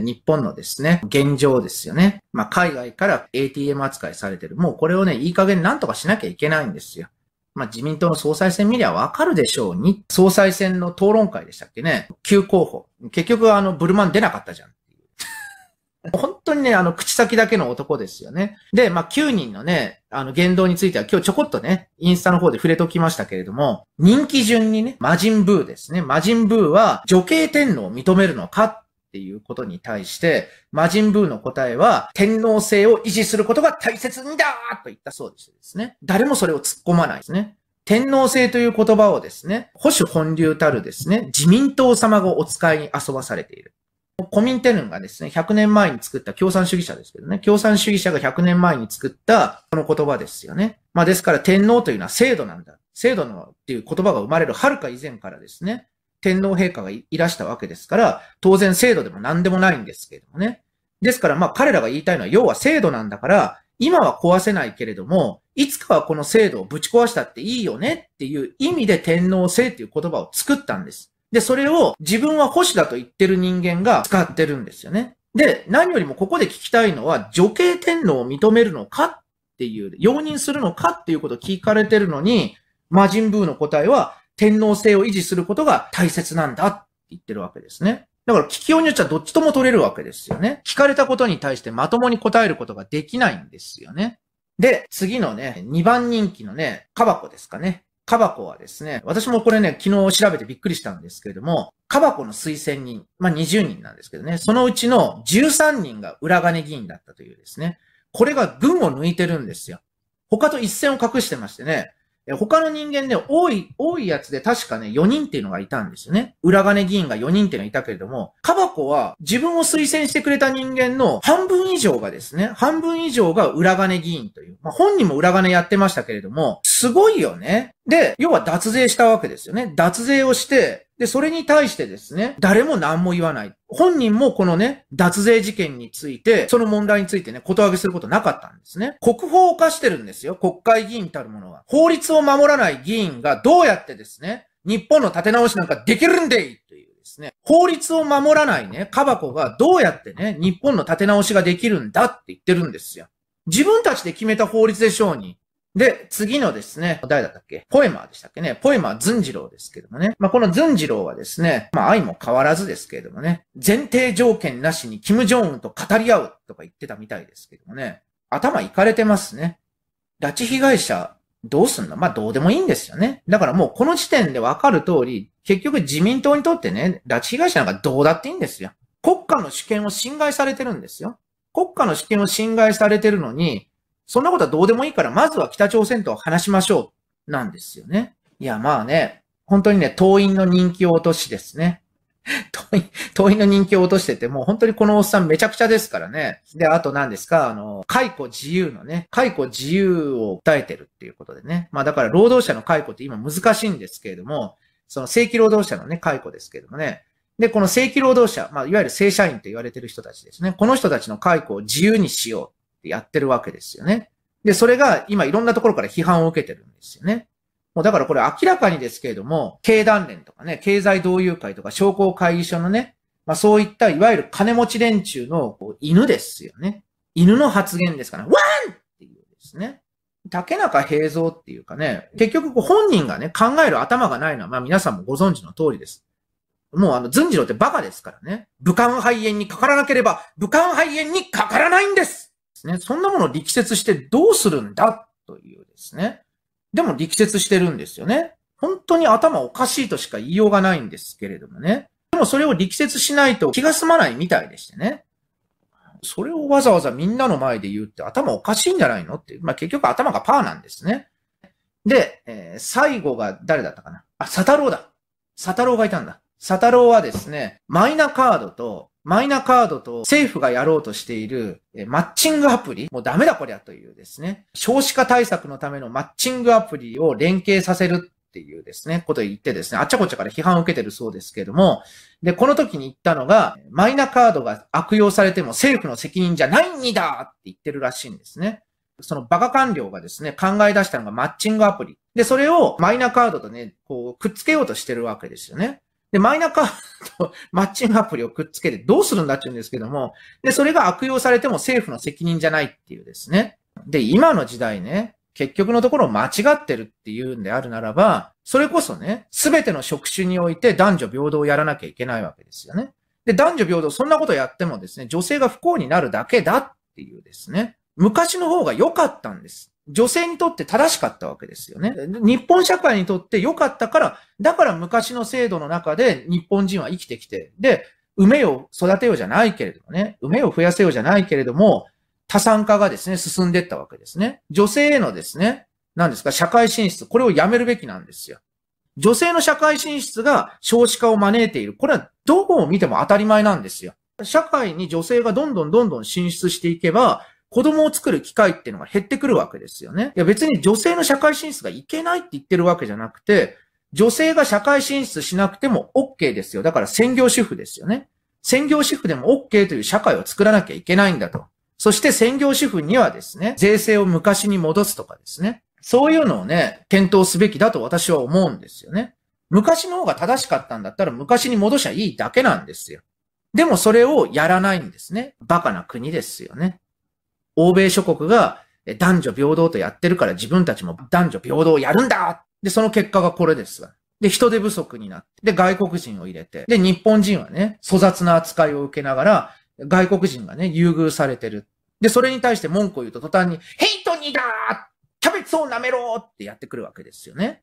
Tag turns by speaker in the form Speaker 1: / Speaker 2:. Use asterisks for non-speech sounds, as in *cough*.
Speaker 1: 日本のですね、現状ですよね。まあ、海外から ATM 扱いされてる。もうこれをね、いい加減なんとかしなきゃいけないんですよ。まあ、自民党の総裁選見りゃわかるでしょうに、総裁選の討論会でしたっけね。旧候補。結局あの、ブルマン出なかったじゃん。*laughs* 本当にね、あの、口先だけの男ですよね。で、まあ、9人のね、あの、言動については今日ちょこっとね、インスタの方で触れときましたけれども、人気順にね、魔人ブーですね。魔人ブーは女系天皇を認めるのかっていうことに対して、魔人ブーの答えは、天皇制を維持することが大切んだと言ったそうでですね。誰もそれを突っ込まないですね。天皇制という言葉をですね、保守本流たるですね、自民党様がお使いに遊ばされている。コミンテルンがですね、100年前に作った共産主義者ですけどね、共産主義者が100年前に作ったこの言葉ですよね。まあですから天皇というのは制度なんだ。制度のっていう言葉が生まれるはるか以前からですね、天皇陛下がいらしたわけですから、当然制度でも何でもないんですけれどもね。ですから、まあ彼らが言いたいのは、要は制度なんだから、今は壊せないけれども、いつかはこの制度をぶち壊したっていいよねっていう意味で天皇制っていう言葉を作ったんです。で、それを自分は保守だと言ってる人間が使ってるんですよね。で、何よりもここで聞きたいのは、女系天皇を認めるのかっていう、容認するのかっていうことを聞かれてるのに、魔人ブーの答えは、天皇制を維持することが大切なんだって言ってるわけですね。だから聞きようによっちゃどっちとも取れるわけですよね。聞かれたことに対してまともに答えることができないんですよね。で、次のね、2番人気のね、カバコですかね。カバコはですね、私もこれね、昨日調べてびっくりしたんですけれども、カバコの推薦人、まあ、20人なんですけどね、そのうちの13人が裏金議員だったというですね、これが群を抜いてるんですよ。他と一線を隠してましてね、他の人間で多い、多いやつで確かね、4人っていうのがいたんですよね。裏金議員が4人っていうのがいたけれども、カバコは自分を推薦してくれた人間の半分以上がですね、半分以上が裏金議員という、まあ、本人も裏金やってましたけれども、すごいよね。で、要は脱税したわけですよね。脱税をして、で、それに対してですね、誰も何も言わない。本人もこのね、脱税事件について、その問題についてね、ことげすることなかったんですね。国法を犯してるんですよ。国会議員たるものは。法律を守らない議員がどうやってですね、日本の立て直しなんかできるんでいというですね、法律を守らないね、カバコがどうやってね、日本の立て直しができるんだって言ってるんですよ。自分たちで決めた法律でしょうに。で、次のですね、誰だったっけポエマーでしたっけねポエマーズンジローですけどもね。まあ、このズンジローはですね、まあ、愛も変わらずですけれどもね、前提条件なしにキム・ジョンウンと語り合うとか言ってたみたいですけどもね、頭いかれてますね。拉致被害者、どうすんのまあ、どうでもいいんですよね。だからもうこの時点でわかる通り、結局自民党にとってね、拉致被害者なんかどうだっていいんですよ。国家の主権を侵害されてるんですよ。国家の主権を侵害されてるのに、そんなことはどうでもいいから、まずは北朝鮮と話しましょう。なんですよね。いや、まあね、本当にね、党員の人気を落としですね。*laughs* 党員、党員の人気を落としてて、もう本当にこのおっさんめちゃくちゃですからね。で、あと何ですか、あの、解雇自由のね、解雇自由を訴えてるっていうことでね。まあだから労働者の解雇って今難しいんですけれども、その正規労働者のね、解雇ですけれどもね。で、この正規労働者、まあいわゆる正社員と言われてる人たちですね。この人たちの解雇を自由にしよう。ってやってるわけですよね。で、それが今いろんなところから批判を受けてるんですよね。もうだからこれ明らかにですけれども、経団連とかね、経済同友会とか商工会議所のね、まあそういったいわゆる金持ち連中のこう犬ですよね。犬の発言ですから、ね、ワンっていうですね。竹中平蔵っていうかね、結局本人がね、考える頭がないのは、まあ皆さんもご存知の通りです。もうあの、ズンジロってバカですからね。武漢肺炎にかからなければ、武漢肺炎にかからないんですですね。そんなものを力説してどうするんだというですね。でも力説してるんですよね。本当に頭おかしいとしか言いようがないんですけれどもね。でもそれを力説しないと気が済まないみたいでしてね。それをわざわざみんなの前で言うって頭おかしいんじゃないのって。まあ、結局頭がパーなんですね。で、えー、最後が誰だったかなあ、サタロウだ。サタロウがいたんだ。サタロウはですね、マイナカードとマイナカードと政府がやろうとしているマッチングアプリ、もうダメだこりゃというですね、少子化対策のためのマッチングアプリを連携させるっていうですね、ことを言ってですね、あっちゃこっちゃから批判を受けてるそうですけども、で、この時に言ったのが、マイナカードが悪用されても政府の責任じゃないんだって言ってるらしいんですね。そのバカ官僚がですね、考え出したのがマッチングアプリ。で、それをマイナカードとね、こう、くっつけようとしてるわけですよね。で、マイナカードと *laughs* マッチングアプリをくっつけてどうするんだって言うんですけども、で、それが悪用されても政府の責任じゃないっていうですね。で、今の時代ね、結局のところ間違ってるっていうんであるならば、それこそね、すべての職種において男女平等をやらなきゃいけないわけですよね。で、男女平等、そんなことやってもですね、女性が不幸になるだけだっていうですね、昔の方が良かったんです。女性にとって正しかったわけですよね。日本社会にとって良かったから、だから昔の制度の中で日本人は生きてきて、で、埋め育てようじゃないけれどもね、埋め増やせようじゃないけれども、多産化がですね、進んでったわけですね。女性へのですね、何ですか、社会進出、これをやめるべきなんですよ。女性の社会進出が少子化を招いている。これはどこを見ても当たり前なんですよ。社会に女性がどんどんどんどん進出していけば、子供を作る機会っていうのが減ってくるわけですよね。いや別に女性の社会進出がいけないって言ってるわけじゃなくて、女性が社会進出しなくても OK ですよ。だから専業主婦ですよね。専業主婦でも OK という社会を作らなきゃいけないんだと。そして専業主婦にはですね、税制を昔に戻すとかですね。そういうのをね、検討すべきだと私は思うんですよね。昔の方が正しかったんだったら昔に戻しゃいいだけなんですよ。でもそれをやらないんですね。バカな国ですよね。欧米諸国が男女平等とやってるから自分たちも男女平等をやるんだで、その結果がこれです。で、人手不足になって、で、外国人を入れて、で、日本人はね、粗雑な扱いを受けながら、外国人がね、優遇されてる。で、それに対して文句を言うと途端に、ヘイトにだーキャベツを舐めろーってやってくるわけですよね。